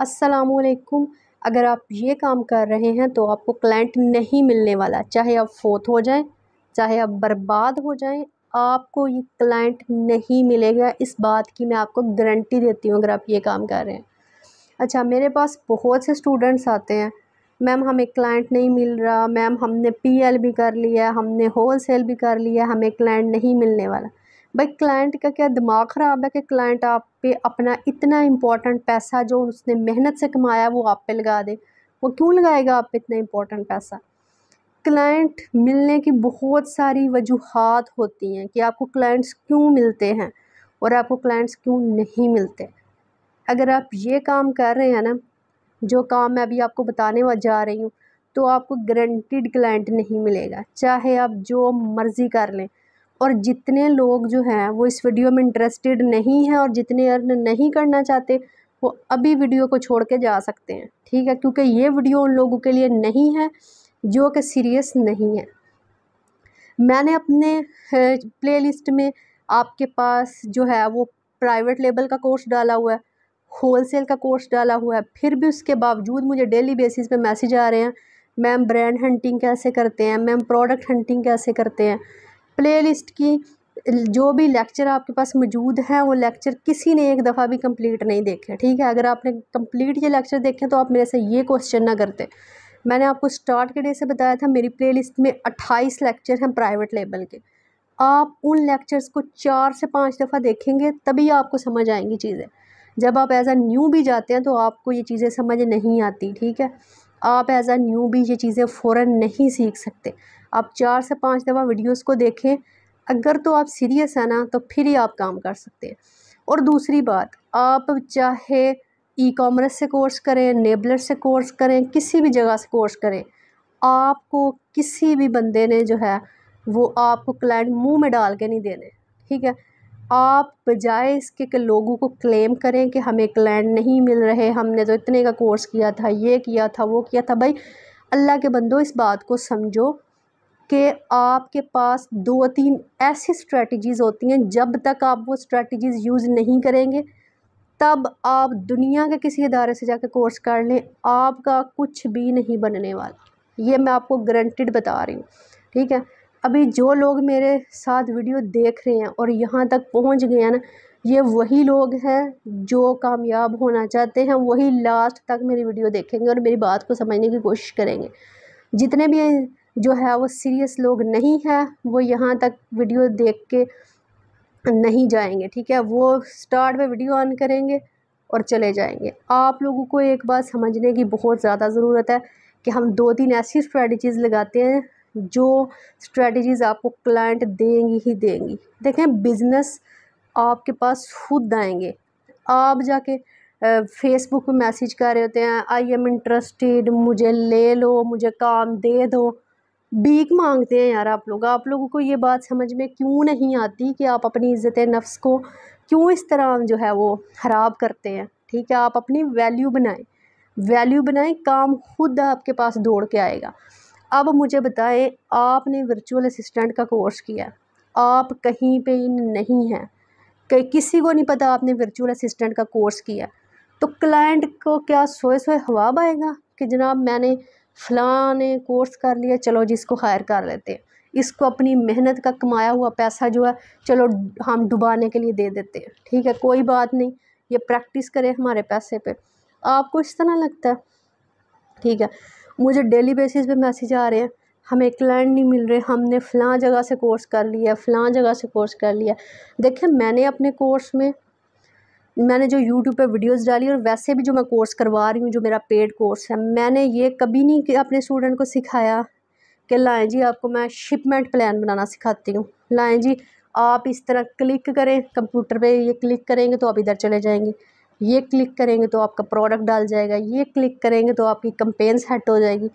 असलकुम अगर आप ये काम कर रहे हैं तो आपको क्लाइंट नहीं मिलने वाला चाहे आप फोत हो जाएं चाहे आप बर्बाद हो जाएं आपको ये क्लाइंट नहीं मिलेगा इस बात की मैं आपको गारंटी देती हूँ अगर आप ये काम कर रहे हैं अच्छा मेरे पास बहुत से स्टूडेंट्स आते हैं मैम हमें क्लाइंट नहीं मिल रहा मैम हमने पीएल भी कर लिया हमने होल सेल भी कर लिया हमें क्लाइंट नहीं मिलने वाला भाई क्लाइंट का क्या दिमाग ख़राब है कि क्लाइंट आप पे अपना इतना इम्पोर्टेंट पैसा जो उसने मेहनत से कमाया वो आप पे लगा दे वो क्यों लगाएगा आप पे इतना इम्पोर्टेंट पैसा क्लाइंट मिलने की बहुत सारी वजूहत होती हैं कि आपको क्लाइंट्स क्यों मिलते हैं और आपको क्लाइंट्स क्यों नहीं मिलते अगर आप ये काम कर रहे हैं ना जो काम मैं अभी आपको बताने वा जा रही हूँ तो आपको गारंटीड क्लाइंट नहीं मिलेगा चाहे आप जो मर्ज़ी कर लें और जितने लोग जो हैं वो इस वीडियो में इंटरेस्टेड नहीं हैं और जितने अर्न नहीं करना चाहते वो अभी वीडियो को छोड़ के जा सकते हैं ठीक है क्योंकि ये वीडियो उन लोगों के लिए नहीं है जो कि सीरियस नहीं है मैंने अपने प्लेलिस्ट में आपके पास जो है वो प्राइवेट लेवल का कोर्स डाला हुआ है होल सेल का कोर्स डाला हुआ है फिर भी उसके बावजूद मुझे डेली बेसिस पे मैसेज आ रहे हैं मैम ब्रांड हंटिंग कैसे करते हैं मैम प्रोडक्ट हंटिंग कैसे करते हैं प्लेलिस्ट की जो भी लेक्चर आपके पास मौजूद हैं वो लेक्चर किसी ने एक दफ़ा भी कंप्लीट नहीं देखे ठीक है अगर आपने कंप्लीट ये लेक्चर देखे तो आप मेरे से ये क्वेश्चन ना करते मैंने आपको स्टार्ट के डे से बताया था मेरी प्लेलिस्ट में अट्ठाईस लेक्चर हैं प्राइवेट लेवल के आप उन लेक्चर्स को चार से पाँच दफ़ा देखेंगे तभी आपको समझ आएंगी चीज़ें जब आप एज आ न्यू भी जाते हैं तो आपको ये चीज़ें समझ नहीं आती ठीक है आप एज आ न्यू भी ये चीज़ें फ़ौर नहीं सीख सकते आप चार से पाँच दफ़ा वीडियोस को देखें अगर तो आप सीरियस हैं ना तो फिर ही आप काम कर सकते हैं और दूसरी बात आप चाहे ई कॉमर्स से कोर्स करें नेबलर से कोर्स करें किसी भी जगह से कोर्स करें आपको किसी भी बंदे ने जो है वो आपको क्लाइंट मुंह में डाल के नहीं देने ठीक है आप बजाय इसके कि लोगों को क्लेम करें कि हमें क्लाइंट नहीं मिल रहे हमने तो इतने का कोर्स किया था ये किया था वो किया था भाई अल्लाह के बंदो इस बात को समझो कि आपके पास दो तीन ऐसी स्ट्रेटजीज़ होती हैं जब तक आप वो स्ट्रेटजीज़ यूज़ नहीं करेंगे तब आप दुनिया के किसी इदारे से जाकर कोर्स कर लें आपका कुछ भी नहीं बनने वाला ये मैं आपको गारंटेड बता रही हूँ ठीक है अभी जो लोग मेरे साथ वीडियो देख रहे हैं और यहाँ तक पहुँच गए हैं ना ये वही लोग हैं जो कामयाब होना चाहते हैं वही लास्ट तक मेरी वीडियो देखेंगे और मेरी बात को समझने की कोशिश करेंगे जितने भी जो है वो सीरियस लोग नहीं है वो यहाँ तक वीडियो देख के नहीं जाएंगे ठीक है वो स्टार्ट में वीडियो ऑन करेंगे और चले जाएंगे आप लोगों को एक बात समझने की बहुत ज़्यादा ज़रूरत है कि हम दो तीन ऐसी स्ट्रेटजीज़ लगाते हैं जो स्ट्रेटजीज़ आपको क्लाइंट देंगी ही देंगी देखें बिज़नेस आपके पास खुद आएंगे आप जाके फेसबुक पे मैसेज कर रहे होते हैं आई एम इंटरेस्टेड मुझे ले लो मुझे काम दे दो भीख मांगते हैं यार आप लोग आप लोगों को ये बात समझ में क्यों नहीं आती कि आप अपनी इज़्ज़त नफ्स को क्यों इस तरह जो है वो ख़राब करते हैं ठीक है आप अपनी वैल्यू बनाएं वैल्यू बनाएं काम खुद आपके पास दौड़ के आएगा अब मुझे बताएं आपने वर्चुअल असिस्टेंट का कोर्स किया आप कहीं पे नहीं हैं कि किसी को नहीं पता आपने वर्चुअल असिस्टेंट का कोर्स किया तो क्लाइंट को क्या सोए सोए हवाब आएगा कि जनाब मैंने फलां ने कोर्स कर लिया चलो जी इसको हायर कर लेते हैं इसको अपनी मेहनत का कमाया हुआ पैसा जो है चलो हम डुबाने के लिए दे देते हैं ठीक है कोई बात नहीं ये प्रैक्टिस करे हमारे पैसे पे आपको इस तरह लगता है ठीक है मुझे डेली बेसिस पे मैसेज आ रहे हैं हमें क्लाइंट नहीं मिल रहे हमने फ़लाँ जगह से कोर्स कर लिया फ़लाँ जगह से कोर्स कर लिया देखिए मैंने अपने कोर्स में मैंने जो यूट्यूब पे वीडियोस डाली और वैसे भी जो मैं कोर्स करवा रही हूँ जो मेरा पेड कोर्स है मैंने ये कभी नहीं कि अपने स्टूडेंट को सिखाया कि लाएँ जी आपको मैं शिपमेंट प्लान बनाना सिखाती हूँ लाएँ जी आप इस तरह क्लिक करें कंप्यूटर पे ये क्लिक करेंगे तो आप इधर चले जाएंगे ये क्लिक करेंगे तो आपका प्रोडक्ट डाल जाएगा ये क्लिक करेंगे तो आपकी कंपेन सेट हो जाएगी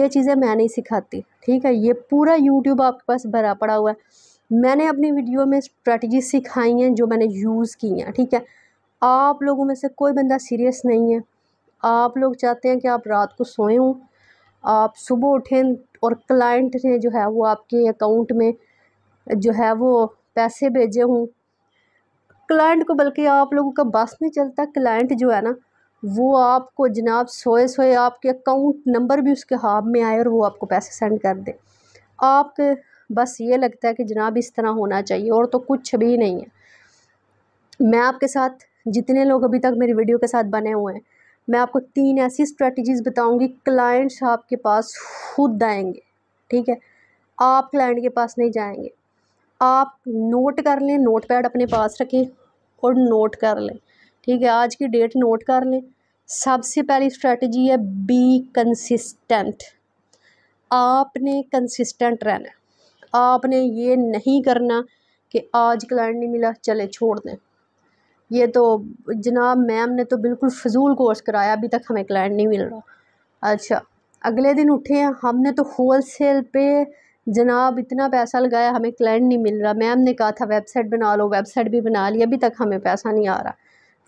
ये चीज़ें मैं नहीं सिखाती ठीक है ये पूरा यूट्यूब आपके पास भरा पड़ा हुआ है मैंने अपनी वीडियो में स्ट्रेटजी सिखाई हैं जो मैंने यूज़ की हैं ठीक है आप लोगों में से कोई बंदा सीरियस नहीं है आप लोग चाहते हैं कि आप रात को सोए हों आप सुबह उठें और क्लाइंट ने जो है वो आपके अकाउंट में जो है वो पैसे भेजे हों क्लाइंट को बल्कि आप लोगों का बस नहीं चलता क्लाइंट जो है ना वो आपको जनाब सोए सोए आपके अकाउंट नंबर भी उसके हाथ में आए और वो आपको पैसे सेंड कर दे आपके बस ये लगता है कि जनाब इस तरह होना चाहिए और तो कुछ भी नहीं है मैं आपके साथ जितने लोग अभी तक मेरी वीडियो के साथ बने हुए हैं मैं आपको तीन ऐसी स्ट्रेटजीज़ बताऊंगी क्लाइंट्स आपके पास खुद आएंगे ठीक है आप क्लाइंट के पास नहीं जाएंगे आप नोट कर लें नोट पैड अपने पास रखें और नोट कर लें ठीक है आज की डेट नोट कर लें सबसे पहली स्ट्रेटजी है बी कंसिस्टेंट आपने कंसिस्टेंट रहना आपने ये नहीं करना कि आज क्लाइंट नहीं मिला चले छोड़ दें ये तो जनाब मैम ने तो बिल्कुल फजूल कोर्स कराया अभी तक हमें क्लाइंट नहीं मिल रहा अच्छा अगले दिन उठे हैं हमने तो होल सेल पे जनाब इतना पैसा लगाया हमें क्लाइंट नहीं मिल रहा मैम ने कहा था वेबसाइट बना लो वेबसाइट भी बना ली अभी तक हमें पैसा नहीं आ रहा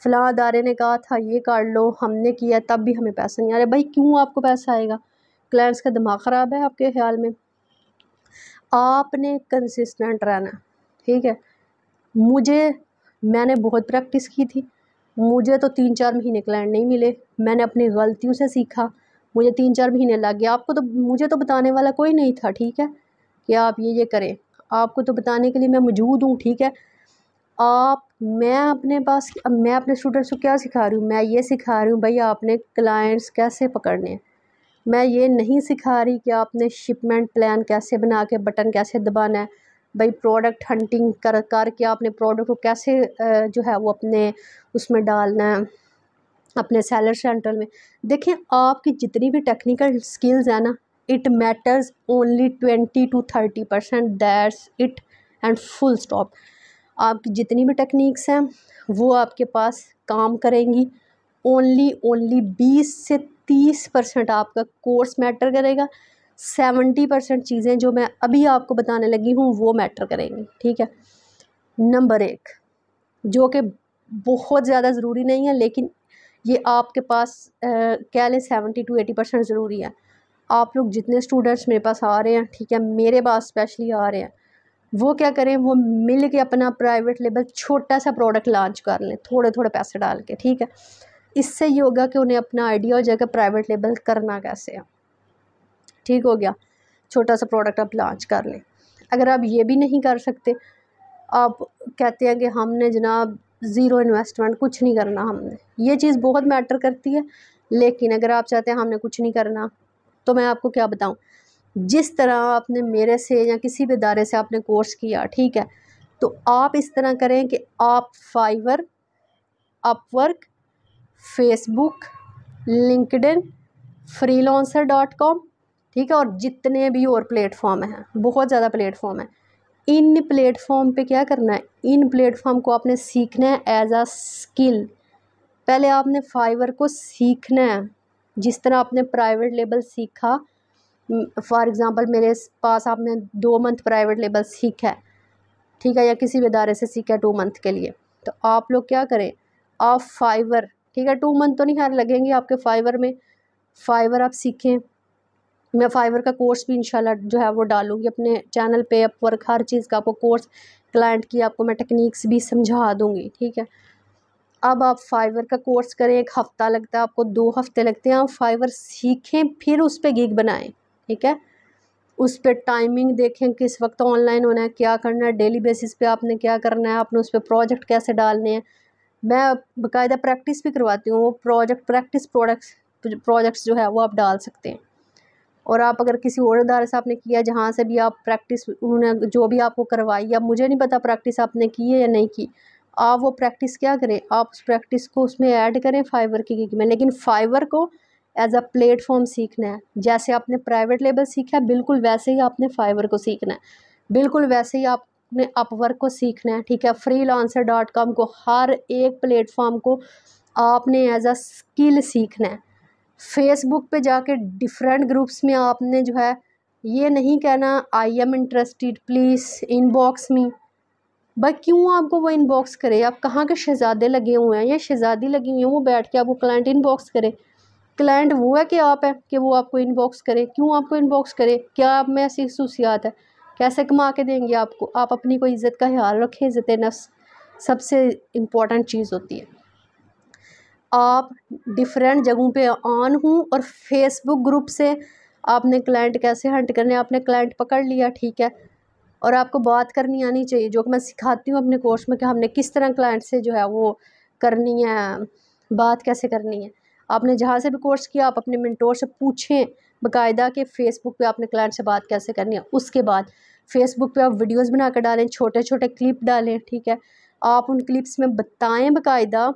फ़लाँ अदारे ने कहा था ये काट लो हमने किया तब भी हमें पैसा नहीं आ रहा भाई क्यों आपको पैसा आएगा क्लाइंट्स का दिमाग ख़राब है आपके ख्याल में आपने कंसिस्टेंट रहना ठीक है मुझे मैंने बहुत प्रैक्टिस की थी मुझे तो तीन चार महीने क्लाइंट नहीं मिले मैंने अपनी गलतियों से सीखा मुझे तीन चार महीने लग गया आपको तो मुझे तो बताने वाला कोई नहीं था ठीक है कि आप ये ये करें आपको तो बताने के लिए मैं मौजूद हूँ ठीक है आप मैं अपने पास मैं अपने स्टूडेंट्स को क्या सिखा रही हूँ मैं ये सिखा रही हूँ भाई आपने क्लाइंट्स कैसे पकड़ने मैं ये नहीं सिखा रही कि आपने शिपमेंट प्लान कैसे बना के बटन कैसे दबाना है भाई प्रोडक्ट हंटिंग कर कर के आपने प्रोडक्ट को कैसे जो है वो अपने उसमें डालना है अपने सेलर सेंटर में देखें आपकी जितनी भी टेक्निकल स्किल्स हैं ना it matters only twenty to thirty percent that's it and full stop आपकी जितनी भी टेक्निक्स हैं वो आपके पास काम करेंगी ओनली ओनली बीस से तीस परसेंट आपका कोर्स मैटर करेगा सेवेंटी परसेंट चीज़ें जो मैं अभी आपको बताने लगी हूँ वो मैटर करेंगी ठीक है नंबर एक जो कि बहुत ज़्यादा ज़रूरी नहीं है लेकिन ये आपके पास कह लें सेवेंटी टू एटी परसेंट ज़रूरी है आप लोग जितने स्टूडेंट्स मेरे पास आ रहे हैं ठीक है मेरे पास स्पेशली आ रहे हैं वो क्या करें वो मिल के अपना प्राइवेट लेवल छोटा सा प्रोडक्ट लॉन्च कर लें थोड़े थोड़े पैसे डाल के ठीक है इससे ये होगा कि उन्हें अपना आइडिया हो जाएगा प्राइवेट लेबल करना कैसे है ठीक हो गया छोटा सा प्रोडक्ट आप लॉन्च कर लें अगर आप ये भी नहीं कर सकते आप कहते हैं कि हमने जनाब ज़ीरो इन्वेस्टमेंट कुछ नहीं करना हमने ये चीज़ बहुत मैटर करती है लेकिन अगर आप चाहते हैं हमने कुछ नहीं करना तो मैं आपको क्या बताऊँ जिस तरह आपने मेरे से या किसी भी इदारे से आपने कोर्स किया ठीक है तो आप इस तरह करें कि आप Fiverr Upwork Facebook LinkedIn free dot com ठीक है और जितने भी और प्लेटफॉर्म हैं बहुत ज़्यादा प्लेटफॉर्म है इन प्लेटफॉर्म पे क्या करना है इन प्लेटफॉर्म को आपने सीखना है एज आ स्किल पहले आपने फाइवर को सीखना है जिस तरह आपने प्राइवेट लेबल सीखा फॉर एग्ज़ाम्पल मेरे पास आपने दो मंथ प्राइवेट लेबल सीखा है ठीक है या किसी भी इदारे से सीखा है टू मंथ के लिए तो आप लोग क्या करें आप फाइवर ठीक है टू मंथ तो नहीं खैर लगेंगे आपके फाइवर में फाइवर आप सीखें मैं फाइवर का कोर्स भी इंशाल्लाह जो है वो डालूँगी अपने चैनल पे अपवर्क हर चीज़ का आपको कोर्स क्लाइंट की आपको मैं टेक्निक्स भी समझा दूँगी ठीक है अब आप फाइवर का कोर्स करें एक हफ़्ता लगता है आपको दो हफ्ते लगते हैं आप फाइवर सीखें फिर उस पर गिग बनाएं ठीक है उस पर टाइमिंग देखें किस वक्त ऑनलाइन होना है क्या करना है डेली बेसिस पे आपने क्या करना है आपने उस पर प्रोजेक्ट कैसे डालने हैं मैं बाकायदा प्रैक्टिस भी करवाती हूँ वो प्रोजेक्ट प्रैक्टिस प्रोडक्ट्स प्रोजेक्ट्स जो है वो आप डाल सकते हैं और आप अगर किसी और अदारे से आपने किया जहाँ से भी आप प्रैक्टिस उन्होंने जो भी आपको करवाई या मुझे नहीं पता प्रैक्टिस आपने की है या नहीं की आप वो प्रैक्टिस क्या करें आप उस प्रैक्टिस को उसमें ऐड करें फाइबर की गिग में लेकिन फाइबर को एज अ प्लेटफॉर्म सीखना है जैसे आपने प्राइवेट लेवल सीखा है बिल्कुल वैसे ही आपने फाइबर को सीखना है बिल्कुल वैसे ही आपने अपवर्क को सीखना है ठीक है फ्री लांसर डॉट कॉम को हर एक प्लेटफॉर्म को आपने एज अ स्किल सीखना है फेसबुक पे जाके डिफरेंट ग्रुप्स में आपने जो है ये नहीं कहना I am interested please inbox me भाई क्यों आपको वो इनबॉक्स करे आप कहाँ के शहजादे लगे हुए हैं या शहजादी लगी हुई है वो बैठ के आपको क्लाइंट इनबॉक्स करे क्लाइंट वो है कि आप है कि वो आपको इनबॉक्स करे क्यों आपको इनबॉक्स करे क्या आप में ऐसी खसूसियात है कैसे कमा के देंगे आपको आप अपनी कोई इज़्ज़त का ख्याल रखें इज़्ज़त नफ्स सबसे इम्पॉर्टेंट चीज़ होती है आप डिफरेंट जगहों पे ऑन हूँ और फेसबुक ग्रुप से आपने क्लाइंट कैसे हंट करने आपने क्लाइंट पकड़ लिया ठीक है और आपको बात करनी आनी चाहिए जो कि मैं सिखाती हूँ अपने कोर्स में कि हमने किस तरह क्लाइंट से जो है वो करनी है बात कैसे करनी है आपने जहाँ से भी कोर्स किया आप अपने मिनटोर से पूछें बाकायदा कि फ़ेसबुक पे आपने क्लाइंट से बात कैसे करनी है उसके बाद फेसबुक पे आप वीडियोस बना कर डालें छोटे छोटे क्लिप डालें ठीक है आप उन क्लिप्स में बताएं बाकायदा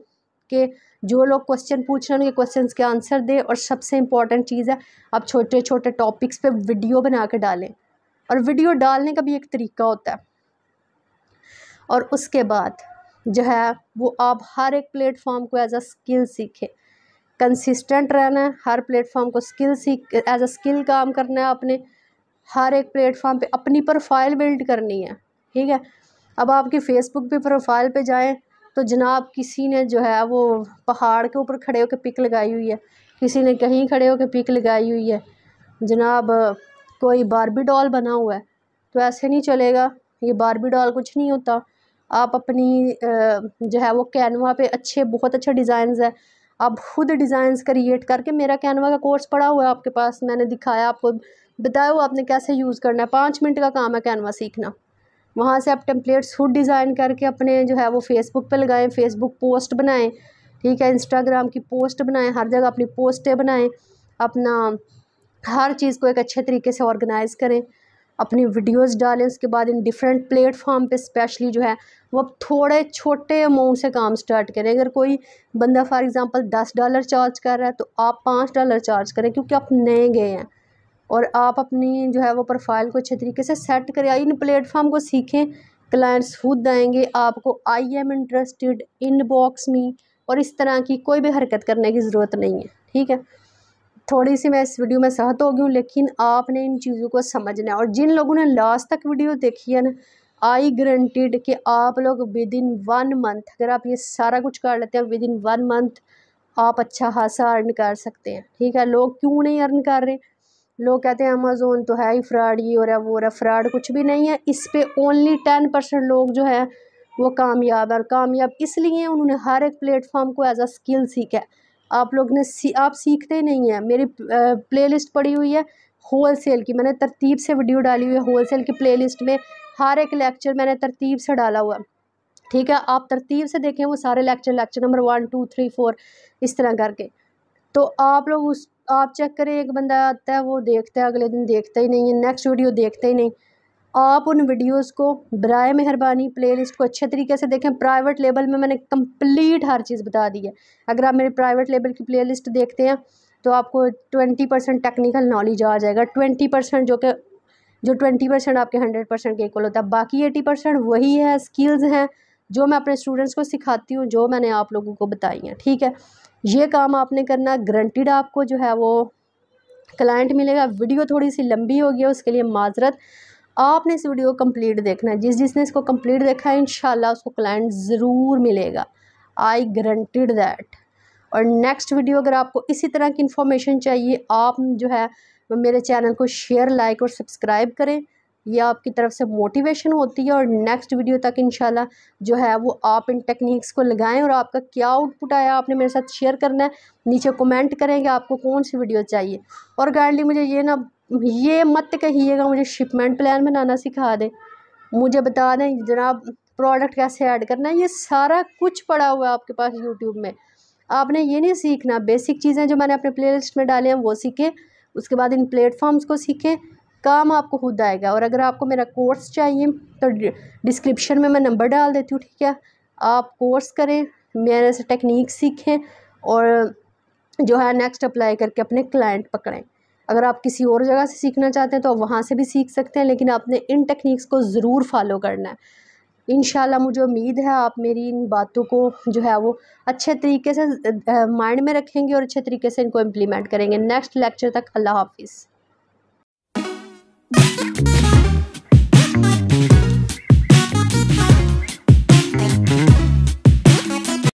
कि जो लोग क्वेश्चन पूछ रहे हैं उनके क्वेश्चन के आंसर दें और सबसे इम्पॉर्टेंट चीज़ है आप छोटे छोटे टॉपिक्स पे वीडियो बना के डालें और वीडियो डालने का भी एक तरीका होता है और उसके बाद जो है वो आप हर एक प्लेटफॉर्म को एज अ स्किल सीखें कंसिस्टेंट रहना है हर प्लेटफॉर्म को स्किल सीख एज अ स्किल काम करना है आपने हर एक प्लेटफॉर्म पे अपनी प्रोफाइल बिल्ड करनी है ठीक है अब आपकी फ़ेसबुक पे प्रोफाइल पे जाएं तो जनाब किसी ने जो है वो पहाड़ के ऊपर खड़े होकर पिक लगाई हुई है किसी ने कहीं खड़े होकर पिक लगाई हुई है जनाब कोई बारबी डॉल बना हुआ है तो ऐसे नहीं चलेगा ये बारबी डॉल कुछ नहीं होता आप अपनी जो है वो कैनवा पे अच्छे बहुत अच्छे डिज़ाइन है आप खुद डिज़ाइन क्रिएट करके मेरा कैनवा का कोर्स पड़ा हुआ है आपके पास मैंने दिखाया आपको बताया हुआ आपने कैसे यूज़ करना है पाँच मिनट का काम है कैनवा सीखना वहाँ से आप टेम्पलेट्स खुद डिज़ाइन करके अपने जो है वो फेसबुक पे लगाएं फेसबुक पोस्ट बनाएं ठीक है इंस्टाग्राम की पोस्ट बनाएं हर जगह अपनी पोस्टें बनाएं अपना हर चीज़ को एक अच्छे तरीके से ऑर्गेनाइज़ करें अपनी वीडियोस डालें उसके बाद इन डिफरेंट प्लेटफॉर्म पे स्पेशली जो है वो अब थोड़े छोटे अमाउंट से काम स्टार्ट करें अगर कोई बंदा फॉर एग्ज़ाम्पल दस डॉलर चार्ज कर रहा है तो आप पाँच डॉलर चार्ज करें क्योंकि आप नए गए हैं और आप अपनी जो है वो प्रोफाइल को अच्छे तरीके से सेट करें इन प्लेटफॉर्म को सीखें क्लाइंट्स खुद आएंगे आपको I am interested inbox में और इस तरह की कोई भी हरकत करने की ज़रूरत नहीं है ठीक है थोड़ी सी मैं इस वीडियो में सहत हो गई हूँ लेकिन आपने इन चीज़ों को समझना है और जिन लोगों ने लास्ट तक वीडियो देखी है ना आई ग्रंटिड कि आप लोग विद इन वन मंथ अगर आप ये सारा कुछ कर लेते हैं विद इन वन मंथ आप अच्छा खासा अर्न कर सकते हैं ठीक है लोग क्यों नहीं अर्न कर रहे लोग कहते हैं अमेज़ोन तो है ही फ्रॉड ये हो रहा है वो हो रहा है फ्रॉड कुछ भी नहीं है इस पर ओनली टेन परसेंट लोग जो है वो कामयाब है और कामयाब इसलिए उन्होंने हर एक प्लेटफॉर्म को एज अ स्किल सीखा है आप लोग ने सी आप सीखते नहीं हैं मेरी लिस्ट पड़ी हुई है होल सेल की मैंने तरतीब से वीडियो डाली हुई है होल सेल की प्लेलिस्ट में हर एक लेक्चर मैंने तरतीब से डाला हुआ ठीक है आप तरतीब से देखें वो सारे lecture lecture number one two three four इस तरह करके तो आप लोग उस आप चेक करें एक बंदा आता है वो देखता है अगले दिन देखता ही नहीं है नेक्स्ट वीडियो देखता ही नहीं आप उन वीडियोस को बर मेहरबानी प्लेलिस्ट को अच्छे तरीके से देखें प्राइवेट लेबल में मैंने कंप्लीट हर चीज़ बता दी है अगर आप मेरे प्राइवेट लेबल की प्लेलिस्ट देखते हैं तो आपको ट्वेंटी परसेंट टेक्निकल नॉलेज आ जाएगा ट्वेंटी परसेंट जो कि जो ट्वेंटी परसेंट आपके हंड्रेड परसेंट के इक्वल होता है बाकी एटी परसेंट वही है स्किल्स हैं जो मैं अपने स्टूडेंट्स को सिखाती हूँ जो मैंने आप लोगों को बताई हैं ठीक है ये काम आपने करना ग्रंटिड आपको जो है वो क्लाइंट मिलेगा वीडियो थोड़ी सी लंबी होगी उसके लिए माजरत आपने इस वीडियो को कंप्लीट देखना है जिस जिसने इसको कंप्लीट देखा है इन उसको क्लाइंट ज़रूर मिलेगा आई ग्रंटिड दैट और नेक्स्ट वीडियो अगर आपको इसी तरह की इन्फॉर्मेशन चाहिए आप जो है मेरे चैनल को शेयर लाइक और सब्सक्राइब करें यह आपकी तरफ से मोटिवेशन होती है और नेक्स्ट वीडियो तक इंशाल्लाह जो है वो आप इन टेक्निक्स को लगाएं और आपका क्या आउटपुट आया आपने मेरे साथ शेयर करना है नीचे कमेंट करेंगे आपको कौन सी वीडियो चाहिए और गाइडली मुझे ये ना ये मत कहिएगा मुझे शिपमेंट प्लान बनाना सिखा दें मुझे बता दें जनाब प्रोडक्ट कैसे ऐड करना है ये सारा कुछ पड़ा हुआ है आपके पास यूट्यूब में आपने ये नहीं सीखना बेसिक चीज़ें जो मैंने अपने लिस्ट में डाले हैं वो सीखें उसके बाद इन प्लेटफॉर्म्स को सीखें काम आपको खुद आएगा और अगर आपको मेरा कोर्स चाहिए तो डिस्क्रिप्शन में मैं नंबर डाल देती हूँ ठीक है आप कोर्स करें मेरे से टेक्निक सीखें और जो है नेक्स्ट अप्लाई करके अपने क्लाइंट पकड़ें अगर आप किसी और जगह से सीखना चाहते हैं तो आप वहाँ से भी सीख सकते हैं लेकिन आपने इन टेक्निक्स को ज़रूर फॉलो करना है इन मुझे उम्मीद है आप मेरी इन बातों को जो है वो अच्छे तरीके से माइंड में रखेंगे और अच्छे तरीके से इनको इम्प्लीमेंट करेंगे नेक्स्ट लेक्चर तक अल्लाह हाफिज़ Bye.